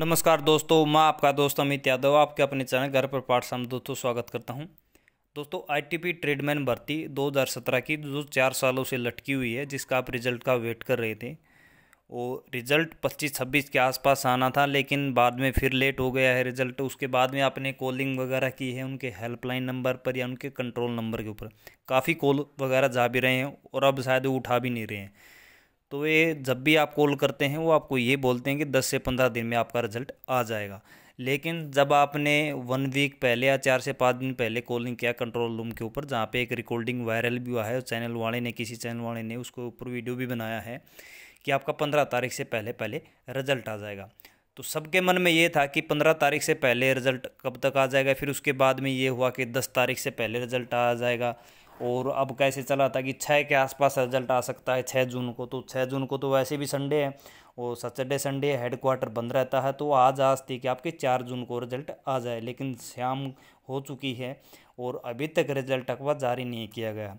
नमस्कार दोस्तों मैं आपका दोस्त अमित यादव आपके अपने चैनल घर पर पाठ साम दोस्तों स्वागत करता हूं दोस्तों आईटीपी ट्रेडमैन भर्ती 2017 की जो चार सालों से लटकी हुई है जिसका आप रिजल्ट का वेट कर रहे थे और रिजल्ट 25-26 के आसपास आना था लेकिन बाद में फिर लेट हो गया है रिजल्ट उसके बाद में आपने कॉलिंग वगैरह की है उनके हेल्पलाइन नंबर पर या उनके कंट्रोल नंबर के ऊपर काफ़ी कॉल वगैरह जा भी रहे हैं और अब शायद वो उठा भी नहीं रहे हैं तो ये जब भी आप कॉल करते हैं वो आपको ये बोलते हैं कि दस से पंद्रह दिन में आपका रिजल्ट आ जाएगा लेकिन जब आपने वन वीक पहले या चार से पाँच दिन पहले कॉलिंग किया कंट्रोल रूम के ऊपर जहाँ पे एक रिकॉर्डिंग वायरल भी हुआ है चैनल वाले ने किसी चैनल वाले ने उसके ऊपर वीडियो भी बनाया है कि आपका पंद्रह तारीख से पहले पहले रिजल्ट आ जाएगा तो सबके मन में ये था कि पंद्रह तारीख से पहले रिजल्ट कब तक आ जाएगा फिर उसके बाद में ये हुआ कि दस तारीख से पहले रिजल्ट आ जाएगा और अब कैसे चला था कि छः के आसपास रिजल्ट आ सकता है छः जून को तो छः जून को तो वैसे भी संडे है और सैटरडे संडे हेड क्वार्टर बंद रहता है तो आज आज थी कि आपके चार जून को रिजल्ट आ जाए लेकिन शाम हो चुकी है और अभी तक रिजल्ट अखबार जारी नहीं किया गया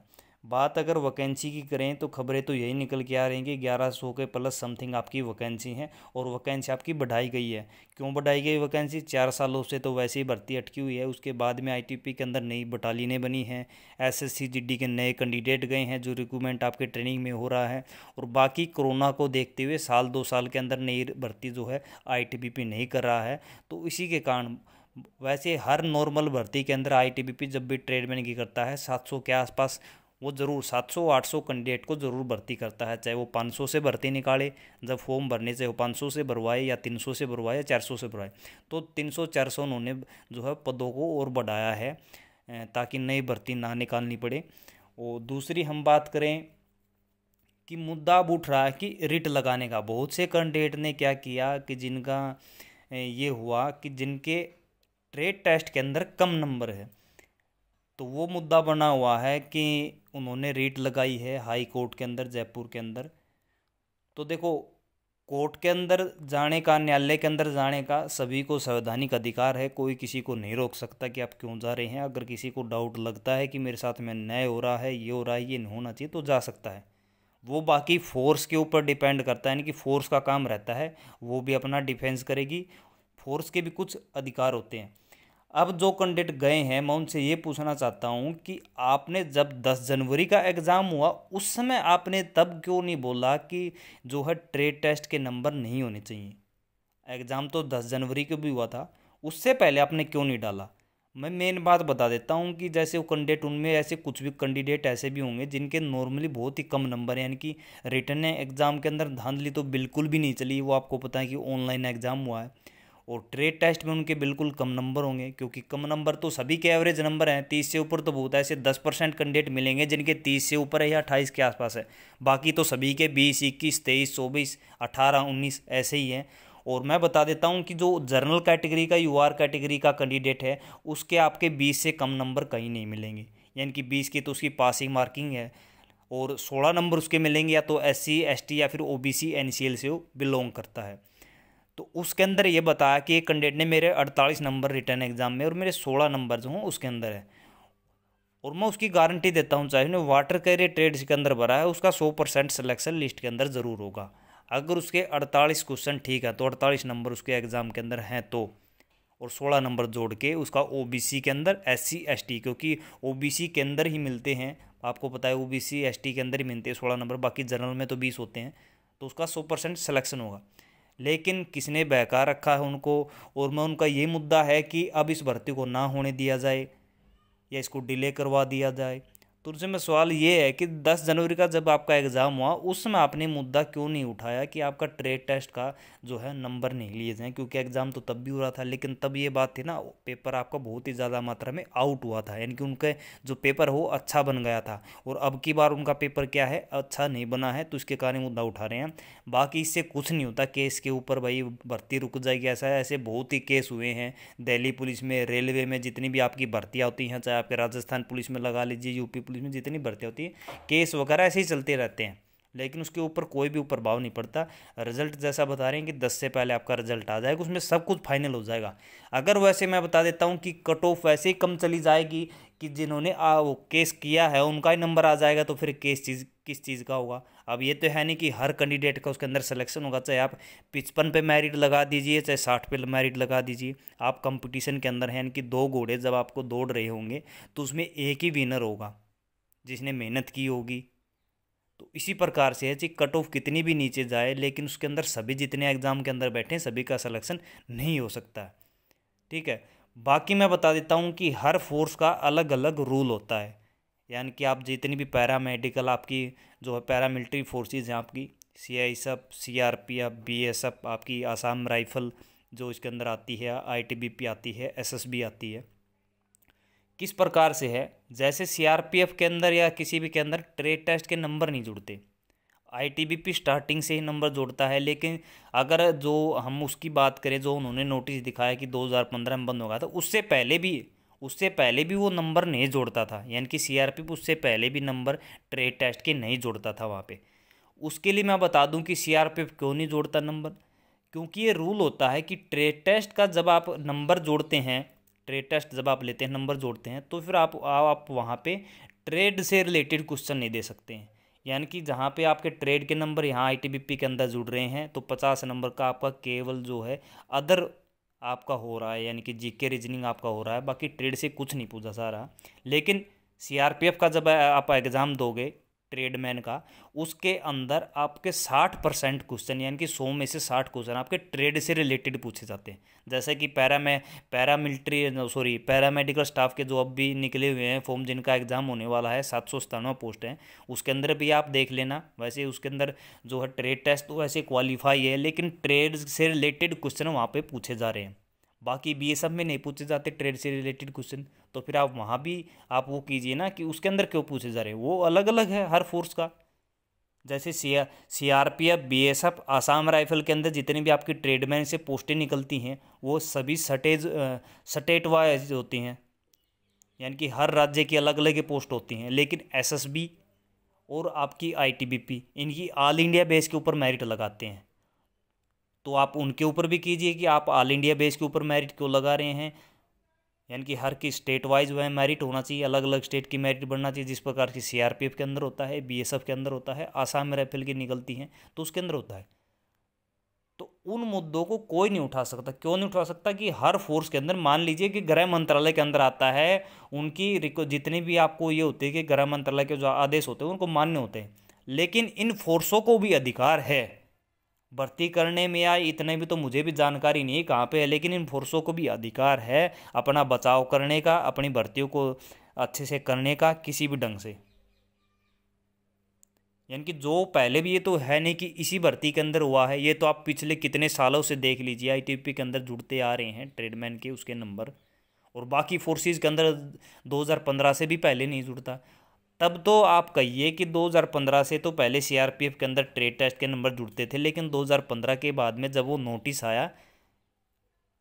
बात अगर वैकेंसी की करें तो खबरें तो यही निकल के आ रही हैं कि ग्यारह सौ के प्लस समथिंग आपकी वैकेंसी है और वैकेंसी आपकी बढ़ाई गई है क्यों बढ़ाई गई वैकेंसी चार सालों से तो वैसे ही भर्ती अटकी हुई है उसके बाद में आईटीपी के अंदर नई बटालियनें बनी हैं एसएससी जीडी के नए कैंडिडेट गए हैं जो रिक्रूटमेंट आपके ट्रेनिंग में हो रहा है और बाकी कोरोना को देखते हुए साल दो साल के अंदर नई भर्ती जो है आई नहीं कर रहा है तो इसी के कारण वैसे हर नॉर्मल भर्ती के अंदर आई जब भी ट्रेडमैन की करता है सात के आसपास वो ज़रूर 700-800 कैंडिडेट को ज़रूर भर्ती करता है चाहे वो 500 से भर्ती निकाले जब फॉर्म भरने से वो 500 से भरवाए या 300 से भरवाए या 400 से भरवाए तो 300-400 उन्होंने जो है पदों को और बढ़ाया है ताकि नई भर्ती ना निकालनी पड़े और दूसरी हम बात करें कि मुद्दा अब उठ रहा है कि रिट लगाने का बहुत से कैंडिडेट ने क्या किया कि जिनका ये हुआ कि जिनके ट्रेड टेस्ट के अंदर कम नंबर है तो वो मुद्दा बना हुआ है कि उन्होंने रेट लगाई है हाई कोर्ट के अंदर जयपुर के अंदर तो देखो कोर्ट के अंदर जाने का न्यायालय के अंदर जाने का सभी को संवैधानिक अधिकार है कोई किसी को नहीं रोक सकता कि आप क्यों जा रहे हैं अगर किसी को डाउट लगता है कि मेरे साथ में न्याय हो रहा है ये हो रहा है ये नहीं होना चाहिए तो जा सकता है वो बाकी फोर्स के ऊपर डिपेंड करता है यानी कि फोर्स का काम रहता है वो भी अपना डिफेंस करेगी फोर्स के भी कुछ अधिकार होते हैं अब जो कैंडिडेट गए हैं मैं उनसे ये पूछना चाहता हूँ कि आपने जब 10 जनवरी का एग्ज़ाम हुआ उस समय आपने तब क्यों नहीं बोला कि जो है ट्रेड टेस्ट के नंबर नहीं होने चाहिए एग्ज़ाम तो 10 जनवरी को भी हुआ था उससे पहले आपने क्यों नहीं डाला मैं मेन बात बता देता हूँ कि जैसे वो कैंडिडेट उनमें ऐसे कुछ भी कैंडिडेट ऐसे भी होंगे जिनके नॉर्मली बहुत ही कम नंबर यानी कि रिटर्न एग्ज़ाम के अंदर धांधली तो बिल्कुल भी नहीं चली वो आपको पता है कि ऑनलाइन एग्ज़ाम हुआ है और ट्रेड टेस्ट में उनके बिल्कुल कम नंबर होंगे क्योंकि कम नंबर तो सभी के एवरेज नंबर हैं तीस से ऊपर तो बहुत ऐसे दस परसेंट कैंडिडेट मिलेंगे जिनके तीस से ऊपर है या अट्ठाईस के आसपास है बाकी तो सभी के बीस इक्कीस तेईस चौबीस अट्ठारह उन्नीस ऐसे ही हैं और मैं बता देता हूँ कि जो जनरल कैटेगरी का यू कैटेगरी का कैंडिडेट है उसके आपके बीस से कम नंबर कहीं नहीं मिलेंगे यानी कि बीस की तो उसकी पासिंग मार्किंग है और सोलह नंबर उसके मिलेंगे या तो एस सी एस टी या फिर O B C N C L से बिलोंग करता है तो उसके अंदर ये बताया कि एक कैंडिडेट ने मेरे अड़तालीस नंबर रिटर्न एग्ज़ाम में और मेरे सोलह नंबर जो हों उसके अंदर है और मैं उसकी गारंटी देता हूँ चाहे उन्हें वाटर कैरियर ट्रेड के अंदर भरा है उसका सौ परसेंट सलेक्शन लिस्ट के अंदर ज़रूर होगा अगर उसके अड़तालीस क्वेश्चन ठीक है तो अड़तालीस नंबर उसके एग्ज़ाम के अंदर हैं तो और सोलह नंबर जोड़ के उसका ओ के अंदर एस सी क्योंकि ओ के अंदर ही मिलते हैं आपको पता है ओ बी के अंदर ही मिलते हैं सोलह नंबर बाकी जनरल में तो बीस होते हैं तो उसका सौ परसेंट सलेक्शन होगा लेकिन किसने बहका रखा है उनको और मैं उनका ये मुद्दा है कि अब इस भर्ती को ना होने दिया जाए या इसको डिले करवा दिया जाए तो उनसे मैं सवाल ये है कि 10 जनवरी का जब आपका एग्ज़ाम हुआ उस समय आपने मुद्दा क्यों नहीं उठाया कि आपका ट्रेड टेस्ट का जो है नंबर नहीं लिए जाएँ क्योंकि एग्ज़ाम तो तब भी हो रहा था लेकिन तब ये बात थी ना पेपर आपका बहुत ही ज़्यादा मात्रा में आउट हुआ था यानी कि उनके जो पेपर हो अच्छा बन गया था और अब की बार उनका पेपर क्या है अच्छा नहीं बना है तो इसके कारण मुद्दा उठा रहे हैं बाकी इससे कुछ नहीं होता केस के ऊपर भाई भर्ती रुक जाएगी ऐसा ऐसे बहुत ही केस हुए हैं दिल्ली पुलिस में रेलवे में जितनी भी आपकी भर्तियाँ होती हैं चाहे आपके राजस्थान पुलिस में लगा लीजिए यूपी पुलिस में जितनी भर्ती होती है केस वगैरह ऐसे ही चलते रहते हैं लेकिन उसके ऊपर कोई भी ऊपर भाव नहीं पड़ता रिजल्ट जैसा बता रहे हैं कि दस से पहले आपका रिजल्ट आ जाएगा उसमें सब कुछ फाइनल हो जाएगा अगर वैसे मैं बता देता हूँ कि कट ऑफ वैसे ही कम चली जाएगी कि जिन्होंने केस किया है उनका ही नंबर आ जाएगा तो फिर केस चीज़ किस चीज़ का होगा अब ये तो है नहीं कि हर कैंडिडेट का उसके अंदर सिलेक्शन होगा चाहे आप पिचपन पे मैरिट लगा दीजिए चाहे साठ पे मैरिट लगा दीजिए आप कंपटीशन के अंदर हैं कि दो घोड़े जब आपको दौड़ रहे होंगे तो उसमें एक ही विनर होगा जिसने मेहनत की होगी तो इसी प्रकार से है कि कट ऑफ कितनी भी नीचे जाए लेकिन उसके अंदर सभी जितने एग्ज़ाम के अंदर बैठे हैं सभी का सलेक्शन नहीं हो सकता ठीक है बाकी मैं बता देता हूँ कि हर फोर्स का अलग अलग रूल होता है यानी कि आप जितनी भी पैरामेडिकल आपकी जो है पैरामिलिट्री फोर्सेज हैं आपकी C I S F C R P F B S F आपकी आसाम राइफल जो इसके अंदर आती है आई टी बी पी आती है एस एस बी आती है किस प्रकार से है जैसे सीआरपीएफ के अंदर या किसी भी के अंदर ट्रेड टेस्ट के नंबर नहीं जुड़ते आईटीबीपी स्टार्टिंग से ही नंबर जोड़ता है लेकिन अगर जो हम उसकी बात करें जो उन्होंने नोटिस दिखाया कि 2015 में बंद होगा तो उससे पहले भी उससे पहले भी वो नंबर नहीं जोड़ता था यानी कि सीआरपीएफ उससे पहले भी नंबर ट्रेड टेस्ट के नहीं जोड़ता था वहाँ पे उसके लिए मैं बता दूँ कि सीआरपीएफ क्यों नहीं जोड़ता नंबर क्योंकि ये रूल होता है कि ट्रेड टेस्ट का जब आप नंबर जोड़ते हैं टेस्ट जब आप लेते हैं नंबर जोड़ते हैं तो फिर आप आप वहाँ पे ट्रेड से रिलेटेड क्वेश्चन नहीं दे सकते हैं यानी कि जहाँ पे आपके ट्रेड के नंबर यहाँ आई के अंदर जुड़ रहे हैं तो पचास नंबर का आपका केवल जो है अदर आपका हो रहा है यानी कि के रीजनिंग आपका हो रहा है बाकी ट्रेड से कुछ नहीं पूछा सारा लेकिन सी का जब आप एग्ज़ाम दोगे ट्रेडमैन का उसके अंदर आपके साठ परसेंट क्वेश्चन यानी कि सौ में से साठ क्वेश्चन आपके ट्रेड से रिलेटेड पूछे जाते हैं जैसे कि पैरा में पैरामिलिट्री सॉरी पैरामेडिकल स्टाफ के जो अब भी निकले हुए हैं फॉर्म जिनका एग्जाम होने वाला है सात सौ सतानवे पोस्ट हैं उसके अंदर भी आप देख लेना वैसे उसके अंदर जो है ट्रेड टेस्ट तो वैसे क्वालिफाई है लेकिन ट्रेड से रिलेटेड क्वेश्चन वहाँ पर पूछे जा रहे हैं बाकी बी एफ में नहीं पूछे जाते ट्रेड से रिलेटेड क्वेश्चन तो फिर आप वहाँ भी आप वो कीजिए ना कि उसके अंदर क्यों पूछे जा रहे हैं वो अलग अलग है हर फोर्स का जैसे C C R P F B S F Assam rifle के अंदर जितने भी आपकी ट्रेडमैन से पोस्टें निकलती हैं वो सभी सटेज सटेट वाइज होती हैं यानी कि हर राज्य की अलग अलग पोस्ट होती हैं लेकिन एस एस बी और आपकी आई टी बी पी इनकी ऑल इंडिया बेस के ऊपर मेरिट लगाते हैं तो आप उनके ऊपर भी कीजिए कि आप ऑल इंडिया बेस के ऊपर मेरिट क्यों लगा रहे हैं यानी कि हर की स्टेट वाइज वह मेरिट होना चाहिए अलग अलग स्टेट की मेरिट बढ़ना चाहिए जिस प्रकार की सीआरपीएफ के अंदर होता है बीएसएफ के अंदर होता है आसाम राइफल की निकलती हैं तो उसके अंदर होता है तो उन मुद्दों को कोई नहीं उठा सकता क्यों नहीं उठा सकता कि हर फोर्स के अंदर मान लीजिए कि गृह मंत्रालय के अंदर आता है उनकी जितने भी आपको ये होते हैं कि गृह मंत्रालय के जो आदेश होते हैं उनको मान्य होते हैं लेकिन इन फोर्सों को भी अधिकार है भर्ती करने में आए इतने भी तो मुझे भी जानकारी नहीं कहाँ पे है लेकिन इन फोर्सों को भी अधिकार है अपना बचाव करने का अपनी भर्तियों को अच्छे से करने का किसी भी ढंग से यानी कि जो पहले भी ये तो है नहीं कि इसी भर्ती के अंदर हुआ है ये तो आप पिछले कितने सालों से देख लीजिए आई के अंदर जुड़ते आ रहे हैं ट्रेडमैन के उसके नंबर और बाकी फोर्सेज के अंदर 2015 से भी पहले नहीं जुड़ता तब तो आप कहिए कि 2015 से तो पहले सीआरपीएफ के अंदर ट्रेड टेस्ट के नंबर जुड़ते थे लेकिन 2015 के बाद में जब वो नोटिस आया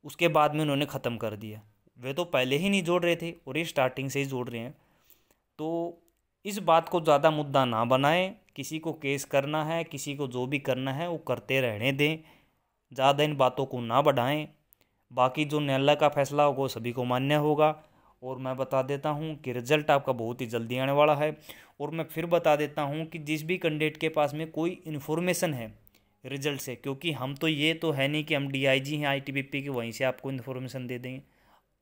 उसके बाद में उन्होंने ख़त्म कर दिया वे तो पहले ही नहीं जोड़ रहे थे और ये स्टार्टिंग से ही जोड़ रहे हैं तो इस बात को ज़्यादा मुद्दा ना बनाएं किसी को केस करना है किसी को जो भी करना है वो करते रहने दें ज़्यादा इन बातों को ना बढ़ाएं बाकी जो न्यायालय का फैसला होगा सभी को मान्य होगा और मैं बता देता हूँ कि रिजल्ट आपका बहुत ही जल्दी आने वाला है और मैं फिर बता देता हूँ कि जिस भी कैंडिडेट के पास में कोई इन्फॉर्मेशन है रिजल्ट से क्योंकि हम तो ये तो है नहीं कि हम डीआईजी हैं आईटीबीपी के वहीं से आपको इन्फॉर्मेशन दे देंगे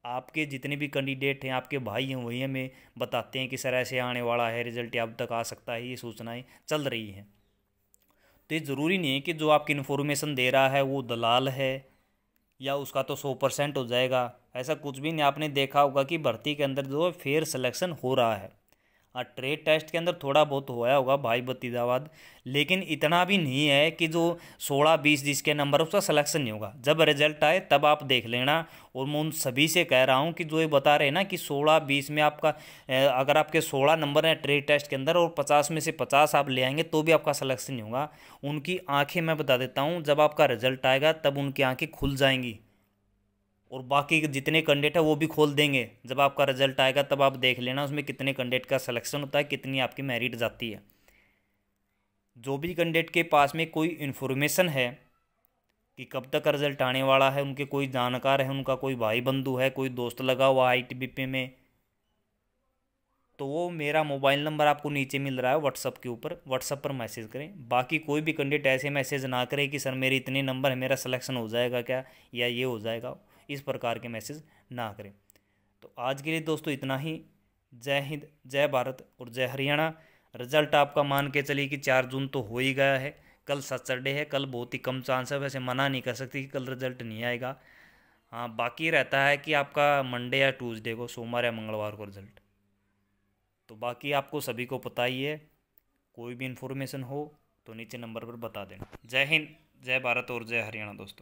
आपके जितने भी कैंडिडेट हैं आपके भाई हैं वही हमें बताते हैं कि सर ऐसे आने वाला है रिजल्ट अब तक आ सकता है ये सूचनाएँ चल रही हैं तो ये ज़रूरी नहीं है कि जो आपकी इन्फॉर्मेशन दे रहा है वो दलाल है या उसका तो सौ परसेंट हो जाएगा ऐसा कुछ भी नहीं आपने देखा होगा कि भर्ती के अंदर जो फेयर सिलेक्शन हो रहा है हाँ ट्रेड टेस्ट के अंदर थोड़ा बहुत होया होगा भाई भतीजावाद लेकिन इतना भी नहीं है कि जो सोलह बीस जिसके नंबर उसका सिलेक्शन नहीं होगा जब रिजल्ट आए तब आप देख लेना और मैं उन सभी से कह रहा हूँ कि जो ये बता रहे हैं ना कि सोलह बीस में आपका अगर आपके सोलह नंबर हैं ट्रेड टेस्ट के अंदर और पचास में से पचास आप ले आएंगे तो भी आपका सलेक्शन नहीं होगा उनकी आँखें मैं बता देता हूँ जब आपका रिजल्ट आएगा तब उनकी आँखें खुल जाएंगी और बाकी जितने कैंडिडेट हैं वो भी खोल देंगे जब आपका रिजल्ट आएगा तब आप देख लेना उसमें कितने कैंडिडेट का सिलेक्शन होता है कितनी आपकी मेरिट जाती है जो भी कैंडिडेट के पास में कोई इन्फॉर्मेशन है कि कब तक रिजल्ट आने वाला है उनके कोई जानकार है उनका कोई भाई बंधु है कोई दोस्त लगा हुआ आई टी बी में तो वो मेरा मोबाइल नंबर आपको नीचे मिल रहा है व्हाट्सअप के ऊपर व्हाट्सअप पर मैसेज करें बाकी कोई भी कैंडिडेट ऐसे मैसेज ना करें कि सर मेरे इतने नंबर है मेरा सिलेक्शन हो जाएगा क्या या ये हो जाएगा इस प्रकार के मैसेज ना करें तो आज के लिए दोस्तों इतना ही जय हिंद जय भारत और जय हरियाणा रिजल्ट आपका मान के चलिए कि चार जून तो हो ही गया है कल सैटरडे है कल बहुत ही कम चांस है वैसे मना नहीं कर सकती कि कल रिजल्ट नहीं आएगा हाँ बाकी रहता है कि आपका मंडे या ट्यूसडे को सोमवार या मंगलवार को रिजल्ट तो बाकी आपको सभी को पता ही है कोई भी इन्फॉर्मेशन हो तो नीचे नंबर पर बता देना जय हिंद जय भारत और जय हरियाणा दोस्तों